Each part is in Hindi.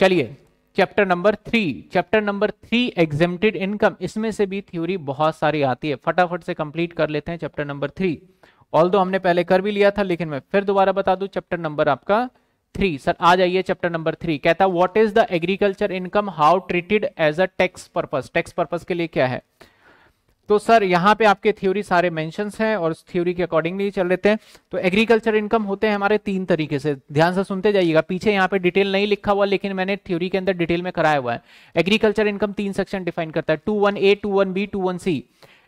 चलिए chapter number three chapter number three exempted income इसमें से भी थ्योरी बहुत सारी आती है फटाफट से कंप्लीट कर लेते हैं चैप्टर नंबर थ्री ऑल हमने पहले कर भी लिया था लेकिन मैं फिर दोबारा बता दू चैप्टर नंबर आपका थ्री सर आ जाइए चैप्टर नंबर थ्री कहता है what is the agriculture income how treated as a tax purpose tax purpose के लिए क्या है तो सर यहाँ पे आपके थ्योरी सारे मेंशंस हैं और थ्योरी के अकॉर्डिंगली चल लेते हैं तो एग्रीकल्चर इनकम होते हैं हमारे तीन तरीके से ध्यान से सुनते जाइएगा पीछे यहाँ पे डिटेल नहीं लिखा हुआ लेकिन मैंने थ्योरी के अंदर डिटेल में कराया हुआ है एग्रीकल्चर इनकम तीन सेक्शन डिफाइन करता है two one A two one B two one C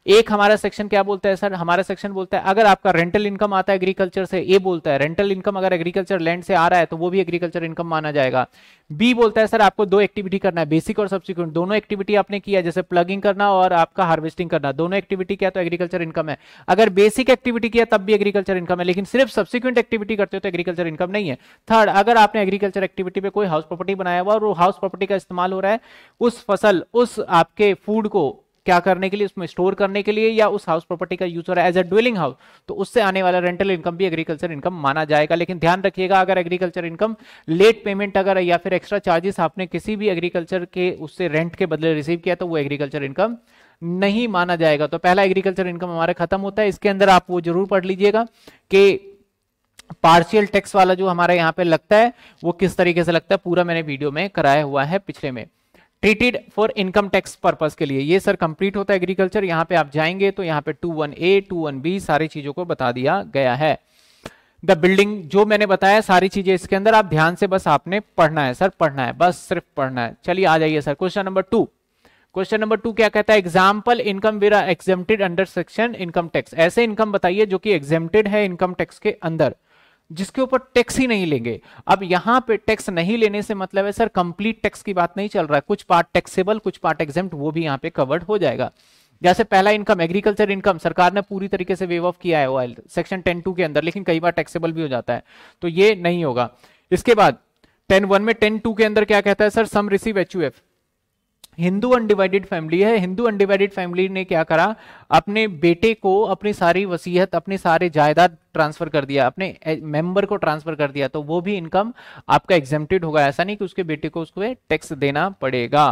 एक हमारा सेक्शन क्या बोलता है सर हमारा सेक्शन बोलता है अगर आपका रेंटल इनकम आता है एग्रीकल्चर से ए बोलता है रेंटल इनकम अगर एग्रीकल्चर लैंड से आ रहा है तो वो भी एग्रीकल्चर इनकम माना जाएगा बी बोलता है सर आपको दो एक्टिविटी करना है बेसिक और सब्सिक्वेंट दोनों एक्टिविटी आपने किया जैसे प्लगिंग करना और आपका हार्वेस्टिंग करना दोनों एक्टिविटी किया तो एग्रीकल्चर इनकम है अगर बेसिक एक्टिविटी किया तब भी एग्रीकल्चर इनकम है लेकिन सिर्फ सब्सिक्वेंट एक्टिविटी करते हो तो एग्रीकल्चर इनकम नहीं है थर्ड अगर आपने एग्रीकल्चर एक्टिविटी पर कोई हाउस प्रॉपर्टी बनाया हुआ और वो हाउस प्रॉपर्टी का इस्तेमाल हो रहा है उस फसल उस आपके फूड को क्या करने के लिए उसमें स्टोर करने के लिए या उस हाउस प्रॉपर्टी का यूज हो रहा है एज अ ड्वेलिंग हाउस तो उससे आने वाला रेंटल इनकम भी एग्रीकल्चर इनकम माना जाएगा लेकिन ध्यान रखिएगा अगर एग्रीकल्चर इनकम लेट पेमेंट अगर या फिर एक्स्ट्रा चार्जेस आपने किसी भी एग्रीकल्चर के उससे रेंट के बदले रिसीव किया तो वो एग्रीकल्चर इनकम नहीं माना जाएगा तो पहला एग्रीकल्चर इनकम हमारा खत्म होता है इसके अंदर आप वो जरूर पढ़ लीजिएगा कि पार्शियल टैक्स वाला जो हमारे यहाँ पे लगता है वो किस तरीके से लगता है पूरा मैंने वीडियो में कराया हुआ है पिछले में treated for income tax purpose के लिए ये सर कंप्लीट होता है एग्रीकल्चर यहाँ पे आप जाएंगे तो यहाँ पे two one A two one B सारी चीजों को बता दिया गया है द बिल्डिंग जो मैंने बताया सारी चीजें इसके अंदर आप ध्यान से बस आपने पढ़ना है सर पढ़ना है बस सिर्फ पढ़ना है चलिए आ जाइए sir question number two question number two क्या कहता है example income were exempted under section income tax ऐसे इनकम बताइए जो कि एग्जेम्प्टेड है इनकम टैक्स के अंदर जिसके ऊपर टैक्स ही नहीं लेंगे अब यहां पे टैक्स नहीं लेने से मतलब है सर कंप्लीट टैक्स की बात नहीं चल रहा है कुछ पार्ट टैक्सेबल कुछ पार्ट एग्जाम वो भी यहाँ पे कवर्ड हो जाएगा जैसे पहला इनकम एग्रीकल्चर इनकम सरकार ने पूरी तरीके से वेव ऑफ किया है ऑयल सेक्शन टेन टू के अंदर लेकिन कई बार टैक्सेबल भी हो जाता है तो ये नहीं होगा इसके बाद टेन वन में टेन टू के अंदर क्या कहता है sir sum receive H Hindu undivided family है हिंदू अनडिवाइडेड फैमिली ने क्या करा अपने बेटे को अपनी सारी वसीयत अपने सारे जायदाद ट्रांसफर कर दिया अपने मेंबर को ट्रांसफर कर दिया तो वो भी इनकम आपका एग्जेप्टेड होगा ऐसा नहीं कि उसके बेटे को उसको टैक्स देना पड़ेगा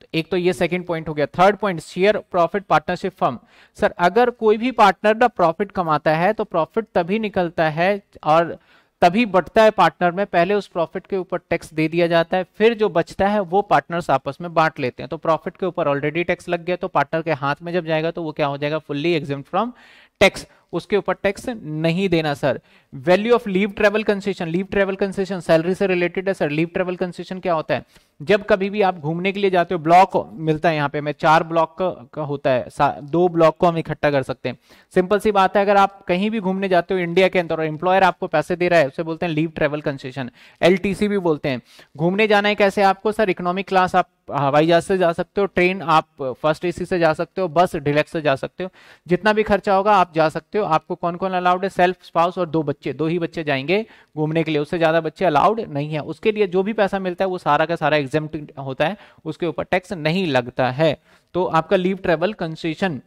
तो एक तो ये सेकंड पॉइंट हो गया third point share profit partnership firm sir अगर कोई भी पार्टनर ना प्रॉफिट कमाता है तो प्रॉफिट तभी निकलता है और तभी बटता है पार्टनर में पहले उस प्रॉफिट के ऊपर टैक्स दे दिया जाता है फिर जो बचता है वो पार्टनर्स आपस में बांट लेते हैं तो प्रॉफिट के ऊपर ऑलरेडी टैक्स लग गया तो पार्टनर के हाथ में जब जाएगा तो वो क्या हो जाएगा फुल्ली एग्जिम फ्रॉम टैक्स उसके ऊपर टैक्स नहीं देना sir value of leave travel concession leave travel concession salary से रिलेटेड है सर लीव ट्रेवल कंसेशन क्या होता है जब कभी भी आप घूमने के लिए जाते हो ब्लॉक मिलता है यहाँ पे मैं चार ब्लॉक का, का होता है दो ब्लॉक को हम इकट्ठा कर सकते हैं सिंपल सी बात है अगर आप कहीं भी घूमने जाते हो इंडिया के अंदर और एम्प्लॉयर आपको पैसे दे रहा है उसे बोलते हैं लीव ट्रेवल कंसेशन एल भी बोलते हैं घूमने जाना है कैसे आपको सर इकोनॉमिक क्लास आप हवाई जहाज से जा सकते हो ट्रेन आप फर्स्ट एसी से जा सकते हो बस डिलेक्स से जा सकते हो जितना भी खर्चा होगा आप जा सकते हो हो आपको कौन कौन अलाउड है सेल्फ स्पाउस और दो बच्चे दो ही बच्चे जाएंगे घूमने के लिए उससे ज़्यादा बच्चे अलाउड नहीं है उसके लिए जो भी पैसा मिलता है वो सारा का सारा एग्जाम होता है उसके ऊपर टैक्स नहीं लगता है तो आपका लीव ट्रेवल कंसेशन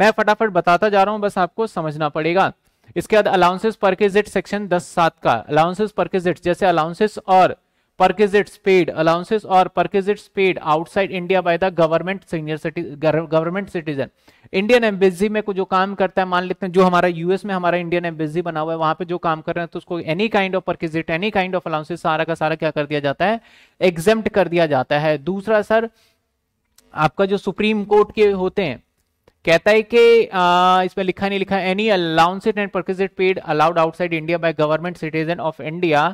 मैं फटाफट बताता जा रहा हूं बस आपको समझना पड़ेगा इसके बाद अलाउंसेस पर सेक्शन दस सात का अलाउंसेस पर जैसे अलाउंसेस और perquisites पेड allowances और perquisites paid outside India by the government senior citizen government citizen indian embassy में जो काम करता है मान लेते हैं जो हमारा यूएस में हमारा इंडियन एम्बेसी बना हुआ है वहां पे जो काम कर रहे हैं तो उसको any kind of perquisite any kind of allowances सारा का सारा क्या कर दिया जाता है एग्जेम्प्ट कर दिया जाता है दूसरा सर आपका जो सुप्रीम कोर्ट के होते हैं कहता है कि इसमें लिखा नहीं लिखा any allowances and perquisite paid allowed outside India by government citizen of India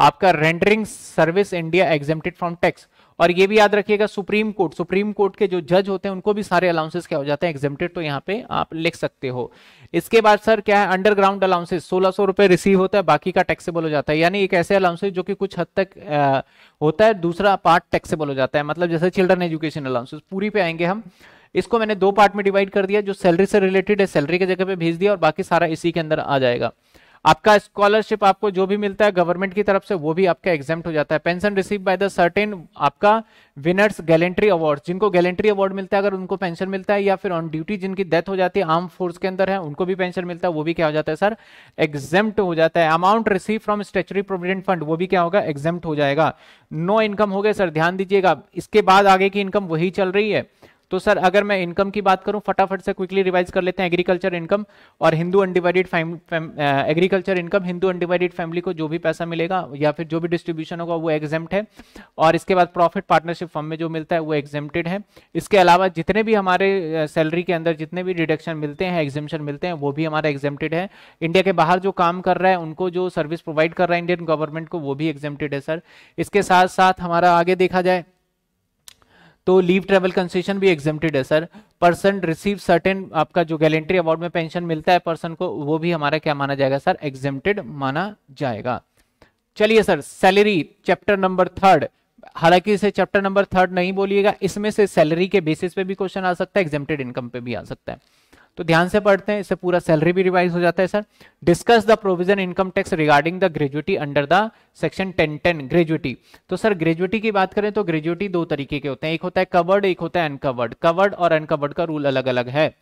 आपका rendering service India exempted from tax और ये भी याद रखिएगा सुप्रीम कोर्ट सुप्रीम कोर्ट के जो जज होते हैं उनको भी सारे अलाउंसेस क्या हो जाते हैं एग्जेप्टेड तो यहाँ पे आप लिख सकते हो इसके बाद सर क्या है अंडरग्राउंड अलाउंसेस सोलह सौ रुपए रिसीव होता है बाकी का टैक्सेबल हो जाता है यानी एक ऐसे अलाउंसेस जो कि कुछ हद तक आ, होता है दूसरा पार्ट टैक्सेबल हो जाता है मतलब जैसे चिल्ड्रन एजुकेशन अलाउंसेस पूरी पे आएंगे हम इसको मैंने दो पार्ट में डिवाइड कर दिया जो सैलरी से रिलेटेड है सैलरी की जगह पे भेज दिया और बाकी सारा इसी के अंदर आ जाएगा आपका स्कॉलरशिप आपको जो भी मिलता है गवर्नमेंट की तरफ से वो भी आपका एग्जाम हो जाता है pension receive by the certain आपका विनर्स गैलेंट्री अवार्ड जिनको गैलेंट्री अवार्ड मिलता है अगर उनको पेंशन मिलता है या फिर ऑन ड्यूटी जिनकी डेथ हो जाती है आर्म फोर्स के अंदर है उनको भी पेंशन मिलता है वो भी क्या हो जाता है सर एग्जाम हो जाता है amount receive from statutory provident fund वो भी क्या होगा एग्जाम हो जाएगा नो no इनकम हो गया सर ध्यान दीजिएगा इसके बाद आगे की इनकम वही चल रही है तो सर अगर मैं इनकम की बात करूं फटाफट से क्विकली रिवाइज कर लेते हैं एग्रीकल्चर इनकम और Hindu undivided agriculture income Hindu undivided family को जो भी पैसा मिलेगा या फिर जो भी डिस्ट्रीब्यूशन होगा वो एग्जेम्ट है और इसके बाद प्रॉफिट पार्टनरशिप फॉर्म में जो मिलता है वो एग्जेम्प्टेड है इसके अलावा जितने भी हमारे सैलरी के अंदर जितने भी डिडक्शन मिलते हैं एग्जेम्पन मिलते हैं वो भी हमारा एग्जेम्प्टेड है इंडिया के बाहर जो काम कर रहा है उनको जो सर्विस प्रोवाइड कर रहा है इंडियन गवर्नमेंट को वो भी एग्जेम्प्टेड है सर इसके साथ साथ हमारा आगे देखा जाए तो लीव ट्रेवल कंसेशन भी एग्जेम्प्टेड है सर पर्सन रिसीव सर्टेन आपका जो गैलेंट्री अवार्ड में पेंशन मिलता है पर्सन को वो भी हमारा क्या माना जाएगा सर एग्जेम्प्टेड माना जाएगा चलिए sir salary chapter number third हालांकि इसे चैप्टर नंबर थर्ड नहीं बोलिएगा इसमें से सैलरी के बेसिस पे भी क्वेश्चन आ सकता है एग्जेम्प्टेड इनकम पे भी आ सकता है तो ध्यान से पढ़ते हैं इससे पूरा सैलरी भी रिवाइज हो जाता है sir discuss the provision income tax regarding the gratuity under the section ten ten gratuity तो सर ग्रेजुटी की बात करें तो ग्रेजुटी दो तरीके के होते हैं एक होता है कवर्ड एक होता है अनकवर्ड कवर्ड और अनकवर्ड का रूल अलग अलग है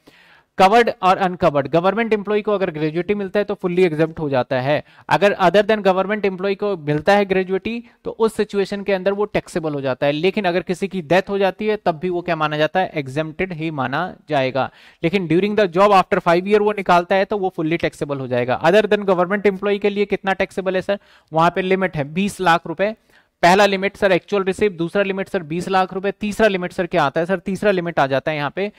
कवर्ड और अनकवर्ड गवर्नमेंट एम्प्लॉय को अगर ग्रेजुएटी मिलता है तो फुल्ली एग्जाम हो जाता है अगर अदर देन गवर्नमेंट एम्प्लॉय को मिलता है ग्रेजुएटी तो उस सिचुएशन के अंदर वो टैक्सेबल हो जाता है लेकिन अगर किसी की डेथ हो जाती है तब भी वो क्या माना जाता है एग्जामेड ही माना जाएगा लेकिन during the job after five year वो निकालता है तो वो फुल्ली टैक्सेबल हो जाएगा अदर देन गवर्नमेंट एम्प्लॉय के लिए कितना टैक्सेबल है सर वहां पर लिमिट है बीस लाख रुपए पहला लिमिट सर एक्चुअल रिसीव दूसरा लिमिट सर 20 लाख रुपए तीसरा लिमिट सर क्या आता है सर तीसरा लिमिट आ जाता है यहाँ पे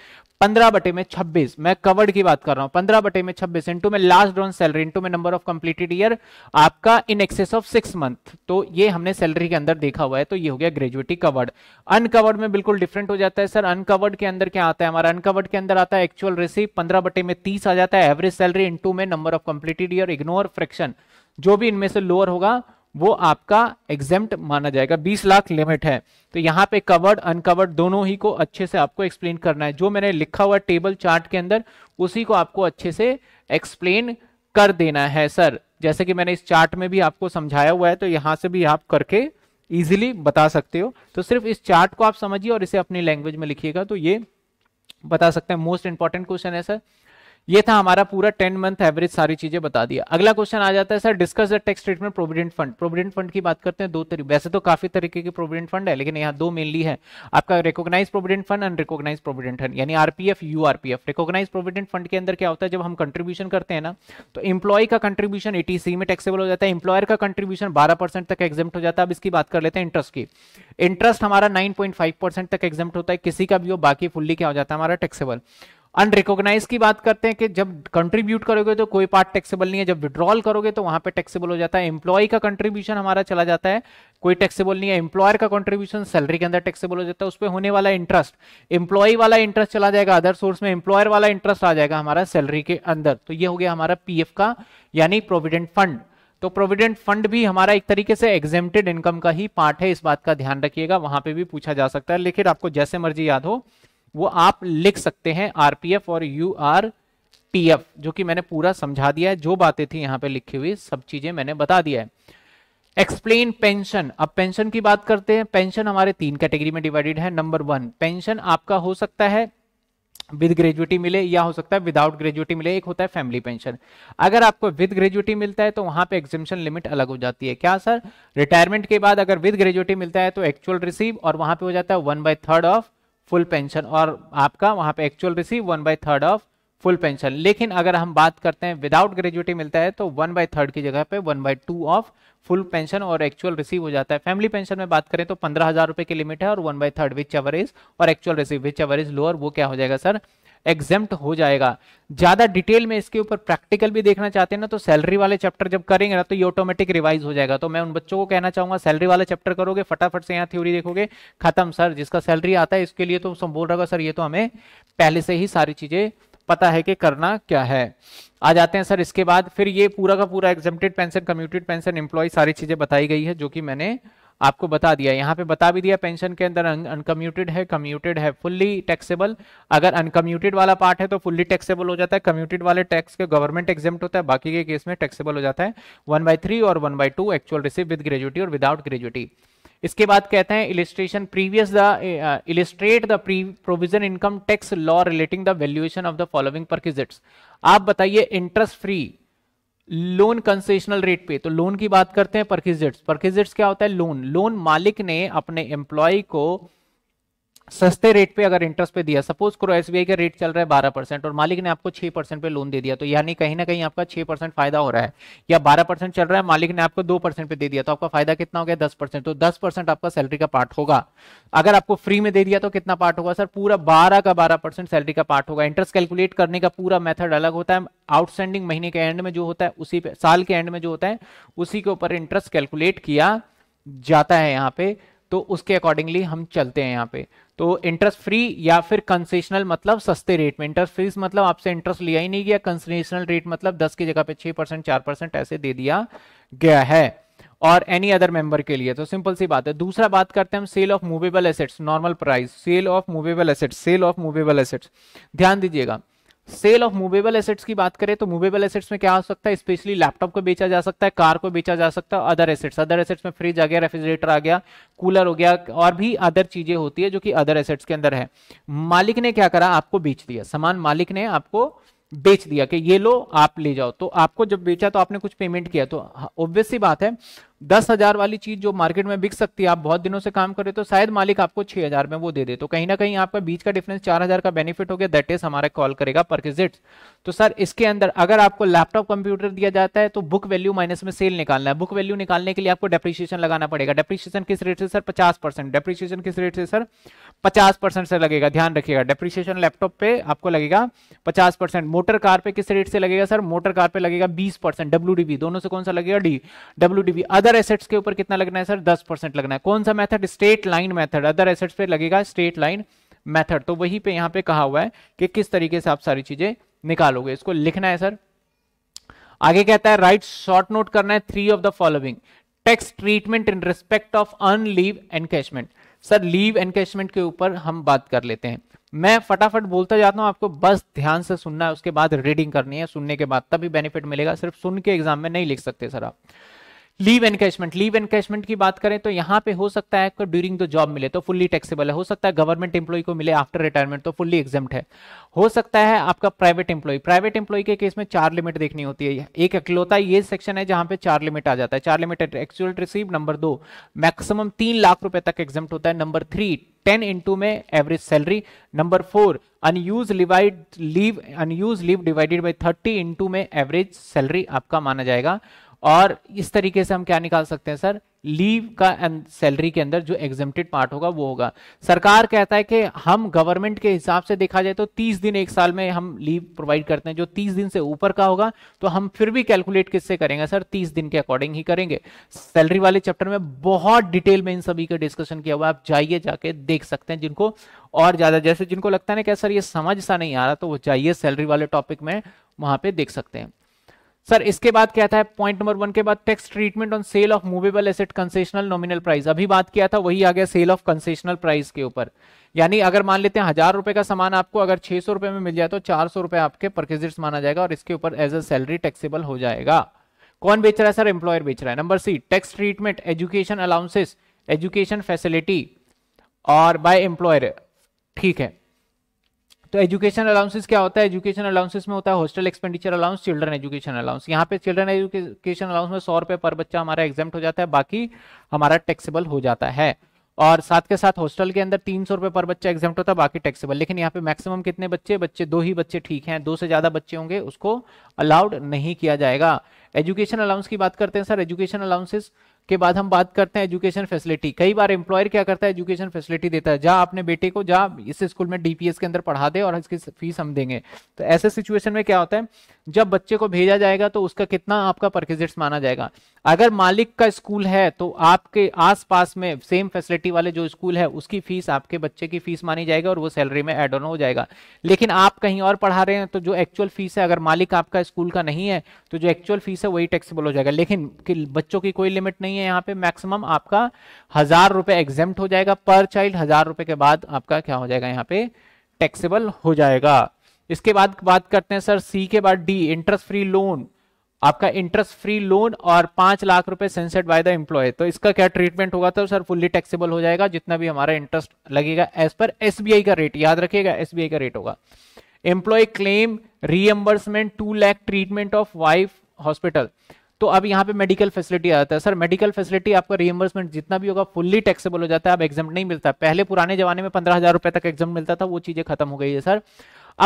पंद्रह बटे में छब्बीस मैं कवर्ड की बात कर रहा हूं पंद्रह बटे में छब्बीस इंटू में लास्ट ड्रॉन सैलरी इंटू में नंबर ऑफ कंप्लीटेड ईयर आपका in excess of six month तो ये हमने सैलरी के अंदर देखा हुआ है तो ये हो गया ग्रेजुएटी कवर्ड अनकवर्ड में बिल्कुल डिफरेंट हो जाता है सर अनकवर्ड के अंदर क्या आता है हमारा अनकवर्ड के अंदर आता है एक्चुअल रिसीव पंद्रह बटे में तीस आ जाता है एवरेज सैलरी इंटू में number of completed year ignore fraction जो भी इनमें से लोअर होगा वो आपका एग्जेम्प्ट माना जाएगा 20 लाख लिमिट है तो यहाँ पे कवर्ड अनकवर्ड दोनों ही को अच्छे से आपको एक्सप्लेन करना है जो मैंने लिखा हुआ टेबल चार्ट के अंदर उसी को आपको अच्छे से एक्सप्लेन कर देना है सर जैसे कि मैंने इस चार्ट में भी आपको समझाया हुआ है तो यहाँ से भी आप करके ईजिली बता सकते हो तो सिर्फ इस चार्ट को आप समझिए और इसे अपनी लैंग्वेज में लिखिएगा तो ये बता सकते हैं मोस्ट इंपॉर्टेंट क्वेश्चन है सर ये था हमारा पूरा टेन मंथ एवरेज सारी चीजें बता दिया अगला क्वेश्चन आ जाता है sir discuss the tax treatment provident fund provident fund की बात करते हैं दो तरीके वैसे तो काफी तरीके के प्रोविडेंट फंड है लेकिन यहाँ दो मेनली है आपका recognise provident fund and provident fund यानी RPF U RPF recognise provident fund के अंदर क्या होता है जब हम कंट्रीब्यूशन करते हैं ना तो इंप्लॉय का कंट्रीब्यूशन एटीसी में टैक्सेबल हो जाता है एम्प्लॉयर का कंट्रीब्यूशन बारह परसेंट तक एग्जाम हो जाता है अब इसकी बात कर लेते हैं इंटरेस्ट की इंटरेस्ट हमारा नाइन पॉइंट फाइव परसेंट तक एग्जाम होता है किसी का भी हो बाकी फुल्ली क्या हो जाता है हमारा टैक्सेबल अनरिकोगनाइज की बात करते हैं कि जब कंट्रीब्यूट करोगे तो कोई पार्ट टैक्सेबल नहीं है जब विड्रॉल करोगे तो वहां पे टैक्सेबल हो जाता है एम्प्लॉय का कंट्रीब्यूशन हमारा चला जाता है कोई टैक्सेबल नहीं है एम्प्लॉयर का कंट्रीब्यूशन सैलरी के अंदर टैक्सेबल हो जाता है उस पर होने वाला इंटरेस्ट एम्प्लॉय वाला इंटरेस्ट चला जाएगा अदर सोर्स में एम्प्लॉयर वाला इंटरेस्ट आ जाएगा हमारा सैलरी के अंदर तो ये हो गया हमारा पी का यानी प्रोविडेंट फंड तो प्रोविडेंट फंड भी हमारा एक तरीके से एग्जेम्प्टेड इनकम का ही पार्ट है इस बात का ध्यान रखिएगा वहां पे भी पूछा जा सकता है लेकिन आपको जैसे मर्जी याद हो वो आप लिख सकते हैं आरपीएफ और यू आर पी एफ जो कि मैंने पूरा समझा दिया है जो बातें थी यहां पे लिखी हुई सब चीजें मैंने बता दिया है एक्सप्लेन पेंशन अब पेंशन की बात करते हैं पेंशन हमारे तीन कैटेगरी में डिवाइडेड है नंबर वन पेंशन आपका हो सकता है विद ग्रेजुएटी मिले या हो सकता है विदाउट ग्रेजुएटी मिले एक होता है फैमिली पेंशन अगर आपको विद ग्रेजुएटी मिलता है तो वहां पे एग्जिम्शन लिमिट अलग हो जाती है क्या सर रिटायरमेंट के बाद अगर विद ग्रेजुएटी मिलता है तो एक्चुअल रिसीव और वहां पे हो जाता है one by third of full pension और आपका वहां पे actual receive one by third of full pension लेकिन अगर हम बात करते हैं विदाउट ग्रेजुएटी मिलता है तो वन बाई थर्ड की जगह पे one by two of full pension और एक्चुअल रिसीव हो जाता है फैमिली पेंशन में बात करें तो पंद्रह हजार रुपए की लिमिट है और one by third which average और actual receive which average lower वो क्या हो जाएगा सर एग्जेम्प्ट हो जाएगा ज़्यादा डिटेल में इसके ऊपर प्रैक्टिकल भी देखना चाहते हैं ना तो सैलरी वाले चैप्टर जब करेंगे ना तो ये ऑटोमेटिक रिवाइज हो जाएगा तो मैं उन बच्चों को कहना चाहूंगा सैलरी वाले चैप्टर करोगे फटाफट से यहाँ थ्योरी देखोगे खत्म सर जिसका सैलरी आता है इसके लिए तो बोल रहा सर ये तो हमें पहले से ही सारी चीज़ें पता है कि करना क्या है आ जाते हैं सर इसके बाद फिर ये पूरा का पूरा exempted pension commuted pension employ सारी चीज़ें बताई गई है जो कि मैंने आपको बता दिया यहाँ पे बता भी दिया पेंशन के अंदर अनकम्यूटेड है कम्यूटेड है फुल्ली टैक्सेबल अगर अनकम्यूटेड वाला पार्ट है तो फुल्ली टैक्सेबल हो जाता है कम्यूटेड वाले टैक्स के गवर्नमेंट एग्जाम होता है बाकी के केस में टैक्सेबल हो जाता है वन बाई थ्री और one by two actual receive with gratuity और विदाउट ग्रेजुटी इसके बाद कहते हैं illustration previous the illustrate the provision income tax law relating the valuation of the following perquisites आप बताइए interest free loan concessional rate पे तो लोन की बात करते हैं परखिजिट्स परखिजिट्स क्या होता है लोन लोन मालिक ने अपने एम्प्लॉय को सस्ते रेट पे अगर इंटरेस्ट पे दिया सपोज करो एसबीआई का रेट चल रहा है बारह परसेंट और मालिक ने आपको छह परसेंट पे लोन दे दिया तो यानी कहीं ना कहीं आपका छह परसेंट फायदा हो रहा है या बारह परसेंट चल रहा है मालिक ने आपको दो परसेंट पे दे दिया तो आपका फायदा कितना हो गया दस परसेंट तो दस परसेंट आपका सैलरी का पार्ट होगा अगर आपको फ्री में दे दिया तो कितना पार्ट होगा सर पूरा बारह का बारह परसेंट सैलरी का पार्ट होगा इंटरेस्ट कैलकुलेट करने का पूरा मेथड अलग होता है आउटस्टैंडिंग महीने के एंड में जो होता है उसी पे साल के एंड में जो होता है उसी के ऊपर इंटरेस्ट कैलकुलेट किया जाता है यहाँ पे तो उसके अकॉर्डिंगली हम चलते हैं यहाँ पे तो इंटरेस्ट फ्री या फिर कंसेशनल मतलब सस्ते रेट में इंटरेस्ट फ्री मतलब आपसे इंटरेस्ट लिया ही नहीं गया कंसेशनल रेट मतलब दस की जगह पे छह परसेंट चार परसेंट ऐसे दे दिया गया है और एनी अदर मेंबर के लिए तो सिंपल सी बात है दूसरा बात करते हैं हम sale of movable assets normal price sale of movable assets sale of movable assets ध्यान दीजिएगा सेल ऑफ मूवेबल एसेट्स की बात करें तो मूवेबल एसेट्स में क्या हो सकता है स्पेशली लैपटॉप को बेचा जा सकता है कार को बेचा जा सकता है अदर एसेट्स अदर एसेट्स में फ्रिज आ गया रेफ्रिजरेटर आ गया कूलर हो गया और भी अदर चीजें होती है जो कि अदर एसेट्स के अंदर है मालिक ने क्या करा आपको बेच दिया सामान मालिक ने आपको बेच दिया कि ये लो आप ले जाओ तो आपको जब बेचा तो आपने कुछ पेमेंट किया तो ऑब्वियस हाँ, बात है दस हजार वाली चीज जो मार्केट में बिक सकती है आप बहुत दिनों से काम रहे तो शायद मालिक आपको छह हजार में वो दे दे तो कहीं ना कहीं आपका बीच का डिफरेंस चार हजार का बेनिफिट हो गया दैट इज हमारा कॉल करेगा परकिजिट तो सर इसके अंदर अगर आपको लैपटॉप कंप्यूटर दिया जाता है तो बुक वैल्यू माइनस में सेल निकालना है बुक वैल्यू निकालने के लिए आपको डेप्रिशिएशन लगाना पड़ेगा डेप्रिशिएशन किस रेट से सर पचास परसेंट डेप्रिशिएशन किस रेट से सर पचास परसेंट से लगेगा ध्यान रखिएगा डेप्रिशिएशन लैपटॉप पे आपको लगेगा पचास परसेंट मोटर कार पे किस रेट से लगेगा सर मोटर कार पे लगेगा बीस परसेंट डब्ल्यू दोनों से कौन सा लगेगा D W other other assets के ऊपर कितना लगना है सर दस परसेंट लगना है कौन सा method straight line method other assets पे लगेगा स्ट्रेट लाइन मेथड तो वही पे यहां पे कहा हुआ है कि किस तरीके से आप सारी चीजें निकालोगे इसको लिखना है सर आगे कहता है राइट शॉर्ट नोट करना है three of the following tax treatment in respect of on leave encashment sir leave encashment के ऊपर हम बात कर लेते हैं मैं फटाफट बोलता जाता हूं आपको बस ध्यान से सुनना है उसके बाद रीडिंग करनी है सुनने के बाद तभी बेनिफिट मिलेगा सिर्फ सुन के एग्जाम में नहीं लिख सकते सर आप लीव एनकैशमेंट लीव एनकैशमेंट की बात करें तो यहाँ पे हो सकता है ड्यूरिंग द जॉब मिले तो फुल्ली टैक्सेबल है हो सकता है गवर्नमेंट एम्प्लॉय को मिले आफ्टर रिटायरमेंट तो फुल्ली एग्जाम है हो सकता है आपका प्राइवेट एम्प्लॉय प्राइवेट एम्प्लॉय के केस में चार लिमिट देखनी होती है एक अकलौता ये सेक्शन है जहां पे चार लिमिट आ जाता है चार लिमिट एक्चुअल रिसीव नंबर दो मैक्सिमम तीन लाख रुपए तक एग्जाम होता है नंबर थ्री टेन इंटू में average salary number four unused लिवाइड leave unused leave divided by thirty into में एवरेज सैलरी आपका माना जाएगा और इस तरीके से हम क्या निकाल सकते हैं सर लीव का सैलरी के अंदर जो एग्जेम्प्टेड पार्ट होगा वो होगा सरकार कहता है कि हम गवर्नमेंट के हिसाब से देखा जाए तो 30 दिन एक साल में हम लीव प्रोवाइड करते हैं जो 30 दिन से ऊपर का होगा तो हम फिर भी कैलकुलेट किससे करेंगे सर 30 दिन के अकॉर्डिंग ही करेंगे सैलरी वाले चैप्टर में बहुत डिटेल में इन सभी का डिस्कशन किया हुआ आप जाइए जाके देख सकते हैं जिनको और ज्यादा जैसे जिनको लगता है ना क्या सर ये समझ सा नहीं आ रहा तो वो जाइए सैलरी वाले टॉपिक में वहां पर देख सकते हैं सर इसके बाद क्या था पॉइंट नंबर वन के बाद tax treatment on sale of movable asset concessional nominal price अभी बात किया था वही आ गया सेल ऑफ कंसेशनल प्राइस के ऊपर यानी अगर मान लेते हैं हजार रुपए का सामान आपको अगर छह सौ रुपए में मिल जाए तो चार सौ रुपए आपके परकेजिट्स माना जाएगा और इसके ऊपर एज अ सैलरी टैक्सेबल हो जाएगा कौन बेच रहा है सर एम्प्लॉयर बेच रहा है number C tax treatment education allowances education facility और बाय एम्प्लॉयर ठीक है तो एजुकेशन अलाउंसेस क्या होता है एजुकेशन अलाउंसेस में होता है hostel expenditure allowance children education allowance यहाँ पे चिल्ड्रन एजुकेशन अलाउंस में सौ रुपए पर बच्चा हमारा एग्जाम हो जाता है बाकी हमारा टैक्सेबल हो जाता है और साथ के साथ हॉस्टल के अंदर तीन सौ रुपए पर बच्चा एग्जाम होता है बाकी टैक्सेबल लेकिन यहाँ पे मैक्सिमम कितने बच्चे बच्चे दो ही बच्चे ठीक हैं दो से ज़्यादा बच्चे होंगे उसको अलाउड नहीं किया जाएगा एजुकेशन अलाउंस की बात करते हैं सर एजुकेशन अलाउंसेस के बाद हम बात करते हैं एजुकेशन फैसिलिटी कई बार एम्प्लॉयर क्या करता है एजुकेशन फैसिलिटी देता है जा अपने बेटे को जा इस स्कूल में डीपीएस के अंदर पढ़ा दे और इसकी फीस हम देंगे तो ऐसे सिचुएशन में क्या होता है जब बच्चे को भेजा जाएगा तो उसका कितना आपका परकेजिट्स माना जाएगा अगर मालिक का स्कूल है तो आपके आसपास में सेम फैसिलिटी वाले जो स्कूल है उसकी फीस आपके बच्चे की फीस मानी जाएगी और वो सैलरी में एड ऑन हो जाएगा लेकिन आप कहीं और पढ़ा रहे हैं तो जो एक्चुअल फीस है अगर मालिक आपका स्कूल का नहीं है तो जो एक्चुअल फीस है वही टैक्सेबल हो जाएगा लेकिन बच्चों की कोई लिमिट नहीं है यहाँ पे मैक्सिमम आपका हजार रुपये एग्जेम्ट हो जाएगा पर चाइल्ड हजार रुपये के बाद आपका क्या हो जाएगा यहाँ पे टैक्सेबल हो जाएगा इसके बाद बात करते हैं सर सी के बाद डी इंटरेस्ट फ्री लोन आपका इंटरेस्ट फ्री लोन और पांच लाख रुपए सेंसेट बाय द एम्प्लॉय तो इसका क्या ट्रीटमेंट होगा तो सर फुल्ली टैक्सेबल हो जाएगा जितना भी हमारा इंटरेस्ट लगेगा एज पर एस का रेट याद रखिएगा एस का रेट होगा एम्प्लॉय क्लेम रीएम्बर्समेंट टू लैक ट्रीटमेंट ऑफ वाइफ हॉस्पिटल तो अब यहाँ पे मेडिकल फैसिलिटी आ जाता है सर मेडिकल फैसिलिटी आपका रीएम्बर्समेंट जितना भी होगा फुल्ली टैक्सेबल हो जाता है अब एग्जाम नहीं मिलता पहले पुराने जमाने में पंद्रह हजार रुपए तक एग्जाम मिलता था वो चीजें खत्म हो गई है सर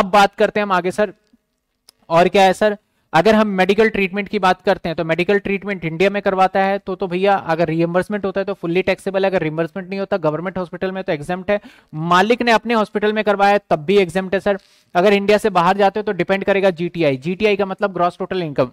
अब बात करते हैं हम आगे सर और क्या है सर अगर हम मेडिकल ट्रीटमेंट की बात करते हैं तो मेडिकल ट्रीटमेंट इंडिया में करवाता है तो तो भैया अगर रियम्बर्समेंट होता है तो फुल्ली टैक्सेबल है अगर रियम्बर्समेंट नहीं होता गवर्नमेंट हॉस्पिटल में तो एग्जाम्ट है मालिक ने अपने हॉस्पिटल में करवाया तब भी एग्जाम्ट है सर अगर इंडिया से बाहर जाते हो तो डिपेंड करेगा जीटीआई जीटीआई का मतलब ग्रॉस टोटल इनकम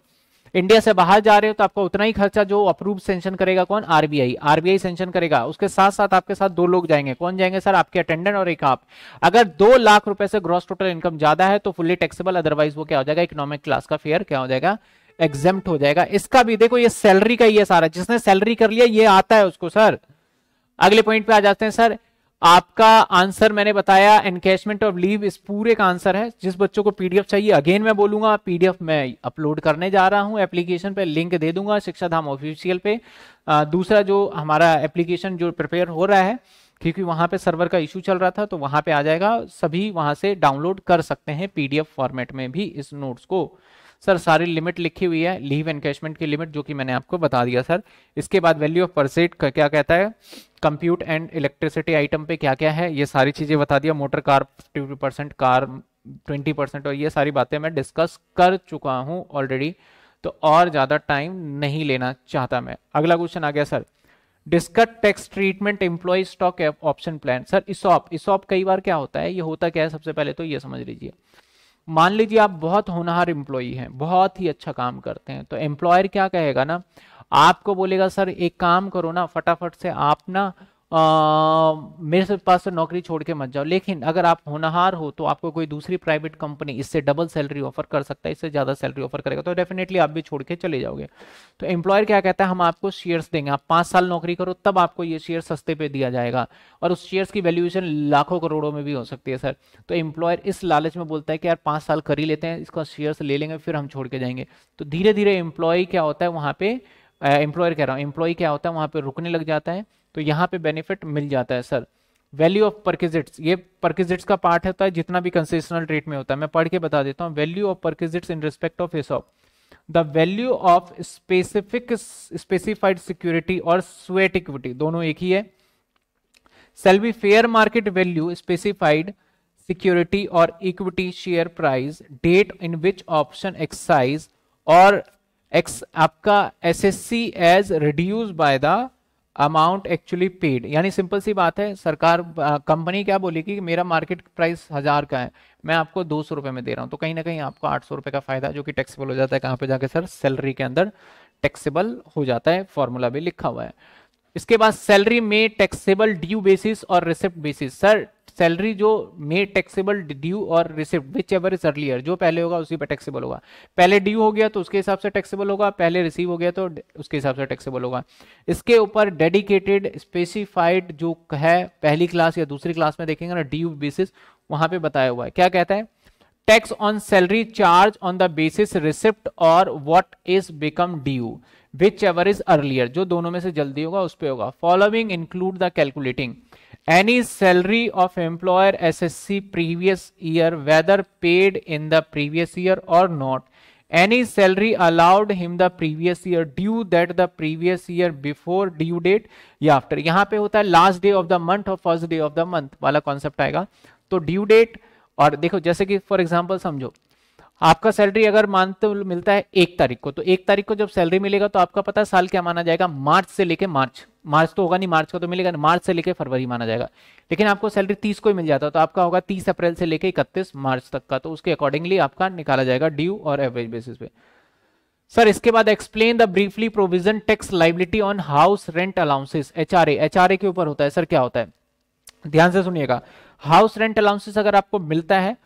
इंडिया से बाहर जा रहे हो तो आपका उतना ही खर्चा जो अप्रूव सेंशन करेगा कौन आरबीआई आरबीआई सेंशन करेगा उसके साथ साथ आपके साथ दो लोग जाएंगे कौन जाएंगे सर आपके अटेंडेंट और एक आप अगर दो लाख रुपए से ग्रॉस टोटल इनकम ज्यादा है तो फुल्ली टैक्सेबल अदरवाइज वो क्या हो जाएगा इकोनॉमिक क्लास का फेयर क्या हो जाएगा एग्जाम हो जाएगा इसका भी देखो ये सैलरी का ही है सारा जिसने सैलरी कर लिया ये आता है उसको सर अगले पॉइंट पे आ जाते हैं सर आपका आंसर मैंने बताया एनकेशमेंट ऑफ लीव इस पूरे का आंसर है जिस बच्चों को पीडीएफ चाहिए अगेन मैं बोलूंगा पीडीएफ मैं अपलोड करने जा रहा हूं एप्लीकेशन पे लिंक दे दूंगा शिक्षा धाम ऑफिशियल पे आ, दूसरा जो हमारा एप्लीकेशन जो प्रिपेयर हो रहा है क्योंकि वहां पे सर्वर का इशू चल रहा था तो वहां पे आ जाएगा सभी वहां से डाउनलोड कर सकते हैं पीडीएफ फॉर्मेट में भी इस नोट्स को सर सारी लिमिट लिखी हुई है लीव एनकैशमेंट की लिमिट जो कि मैंने आपको बता दिया सर इसके बाद वैल्यू ऑफ परसेट क्या कहता है कंप्यूट एंड इलेक्ट्रिसिटी आइटम पे क्या क्या है ये सारी चीज़ें बता दिया motor car fifty percent car twenty percent और ये सारी बातें मैं डिस्कस कर चुका हूँ ऑलरेडी तो और ज़्यादा टाइम नहीं लेना चाहता मैं अगला क्वेश्चन आ गया sir discuss tax treatment employ stock option plan sir ESOP ESOP कई बार क्या होता है ये होता क्या है सबसे पहले तो ये समझ लीजिए मान लीजिए आप बहुत होनहार एम्प्लॉई हैं बहुत ही अच्छा काम करते हैं तो एम्प्लॉयर क्या कहेगा ना आपको बोलेगा सर एक काम करो ना फटाफट से आप ना मेरे से पास से नौकरी छोड़ के मत जाओ लेकिन अगर आप होनहार हो तो आपको कोई दूसरी प्राइवेट कंपनी इससे डबल सैलरी ऑफर कर सकता है इससे ज़्यादा सैलरी ऑफर करेगा तो डेफिनेटली आप भी छोड़ के चले जाओगे तो एम्प्लॉयर क्या कहता है हम आपको शेयर्स देंगे आप पाँच साल नौकरी करो तब आपको ये शेयर सस्ते पे दिया जाएगा और उस शेयर्स की वैल्यूएशन लाखों करोड़ों में भी हो सकती है सर तो एम्प्लॉयर इस लालच में बोलता है कि यार पाँच साल कर ही लेते हैं इसका शेयर्स ले लेंगे फिर हम छोड़ के जाएंगे तो धीरे धीरे एम्प्लॉय क्या होता है वहाँ पे एम्प्लॉयर कह रहा हूँ एम्प्लॉय क्या होता है वहाँ पे रुकने लग जाता है तो यहाँ पे बेनिफिट मिल जाता है सर वैल्यू ऑफ परकेजिट्स ये परकेजिट्स का पार्ट होता है जितना भी कंसेशनल रेट में होता है मैं पढ़ के बता देता हूँ value of perquisites in respect of ESOP the value of specific specified security और स्वेट इक्विटी दोनों एक ही है shall be fair market value specified security और equity share price date in which option एक्साइज और एक्स आपका S S C as reduce by the amount actually paid यानी सिंपल सी बात है सरकार कंपनी क्या बोली कि मेरा मार्केट प्राइस हज़ार का है मैं आपको दो सौ रुपये में दे रहा हूँ तो कहीं ना कहीं आपको आठ सौ रुपये का फ़ायदा जो कि टैक्सेबल हो जाता है कहाँ पे जाके सर सैलरी के अंदर टैक्सेबल हो जाता है फॉर्मूला भी लिखा हुआ है इसके बाद सैलरी में टैक्सेबल ड्यू बेसिस और रिसिप्ट बेसिस सर सैलरी जो मे टैक्सेबल ड्यू और receipt whichever is earlier जो पहले होगा उसी पर टैक्सेबल होगा पहले ड्यू हो गया तो उसके हिसाब से टैक्सेबल होगा पहले रिसीव हो गया तो उसके हिसाब से टैक्सेबल होगा इसके ऊपर डेडिकेटेड स्पेसिफाइड जो है पहली क्लास या दूसरी क्लास में देखेंगे ना ड्यू बेसिस वहां पे बताया हुआ है क्या कहता है tax on salary charge on the basis receipt और what is become due whichever is earlier जो दोनों में से जल्दी होगा उस पर होगा following include the calculating any salary of employer SSC previous year whether paid in the previous year or not any salary allowed him the previous year due that the previous year before due date या after यहाँ पे होता है last day of the month और first day of the month वाला concept आएगा तो due date और देखो जैसे कि for example समझो आपका सैलरी अगर मानते मिलता है एक तारीख को तो एक तारीख को जब सैलरी मिलेगा तो आपका पता है साल क्या माना जाएगा मार्च से लेके मार्च मार्च तो होगा नहीं मार्च का तो मिलेगा मार्च से लेके फरवरी माना जाएगा लेकिन आपको सैलरी तीस को ही मिल जाता है तो आपका होगा तीस अप्रैल से लेके इकतीस मार्च तक का तो उसके अकॉर्डिंगली आपका निकाला जाएगा ड्यू और एवरेज बेसिस पे सर इसके बाद explain the briefly provision tax liability on house rent allowances HRA HRA के ऊपर होता है सर क्या होता है ध्यान से सुनिएगा हाउस रेंट अलाउंसेस अगर आपको मिलता है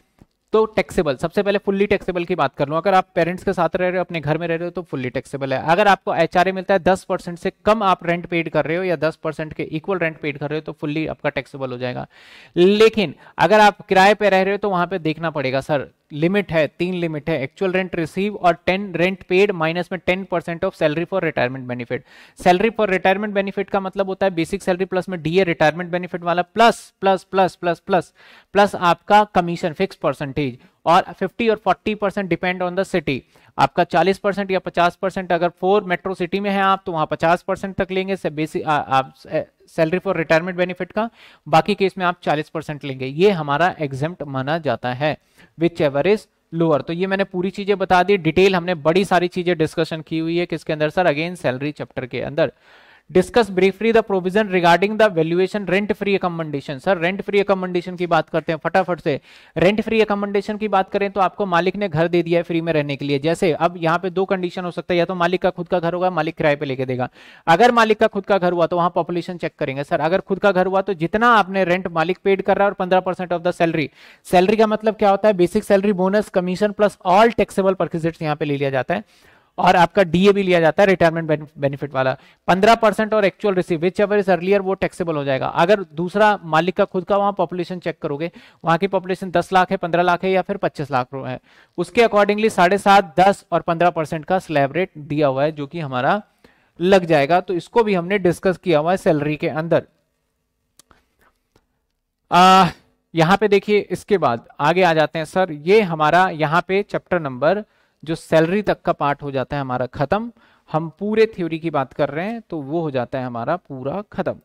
तो टैक्सेबल सबसे पहले फुल्ली टैक्सेबल की बात कर लूँ अगर आप पेरेंट्स के साथ रह रहे हो अपने घर में रह रहे हो तो फुल्ली टैक्सेबल है अगर आपको एच मिलता है दस परसेंट से कम आप रेंट पेड कर रहे हो या दस परसेंट के इक्वल रेंट पेड कर रहे हो तो फुल्ली आपका टैक्सेबल हो जाएगा लेकिन अगर आप किराए पर रह रहे हो तो वहां पर देखना पड़ेगा सर लिमिट है तीन लिमिट है एक्चुअल रेंट रिसीव और टेन रेंट पेड माइनस में ten percent of salary for retirement benefit salary for retirement benefit का मतलब होता है बेसिक सैलरी प्लस में डीए रिटायरमेंट बेनिफिट वाला plus plus plus plus plus plus आपका कमीशन फिक्स परसेंटेज और 50 और 40 percent depend on the city आपका 40 परसेंट या 50 परसेंट अगर फोर मेट्रो सिटी में है आप तो वहां 50 परसेंट तक लेंगे बेसिक आप सैलरी फॉर रिटायरमेंट बेनिफिट का बाकी केस में आप 40 परसेंट लेंगे ये हमारा एग्जाम माना जाता है विच एवर इज लोअर तो ये मैंने पूरी चीजें बता दी डिटेल हमने बड़ी सारी चीजें डिस्कशन की हुई है किसके अंदर सर अगेन सैलरी चैप्टर के अंदर discuss briefly the provision regarding the valuation rent free accommodation sir rent free accommodation की बात करते हैं फटाफट से रेंट फ्री अकोमोडेशन की बात करें तो आपको मालिक ने घर दे दिया है फ्री में रहने के लिए जैसे अब यहाँ पे दो कंडीशन हो सकता है या तो मालिक का खुद का घर होगा मालिक किराए पे लेके देगा अगर मालिक का खुद का घर हुआ तो वहां पॉपुलेशन चेक करेंगे सर अगर खुद का घर हुआ तो जितना आपने रेंट मालिक पेड कर रहा है और पंद्रह ऑफ द सैलरी सैलरी का मतलब क्या होता है basic salary bonus commission plus all taxable perquisites यहाँ पे ले लिया जाता है और आपका डीए भी लिया जाता है रिटायरमेंट बेनिफिट वाला पंद्रह परसेंट और actual receive whichever is earlier वो टैक्सेबल हो जाएगा अगर दूसरा मालिक का खुद का वहां पॉपुलेशन चेक करोगे वहां की पॉपुलेशन दस लाख है पंद्रह लाख है या फिर पच्चीस लाख है उसके अकॉर्डिंगली साढ़े सात दस और पंद्रह परसेंट का स्लैब रेट दिया हुआ है जो कि हमारा लग जाएगा तो इसको भी हमने डिस्कस किया हुआ है सैलरी के अंदर आ, यहां पे देखिए इसके बाद आगे आ जाते हैं सर ये हमारा यहाँ पे चैप्टर नंबर जो सैलरी तक का पार्ट हो जाता है हमारा खत्म हम पूरे थ्योरी की बात कर रहे हैं तो वो हो जाता है हमारा पूरा खत्म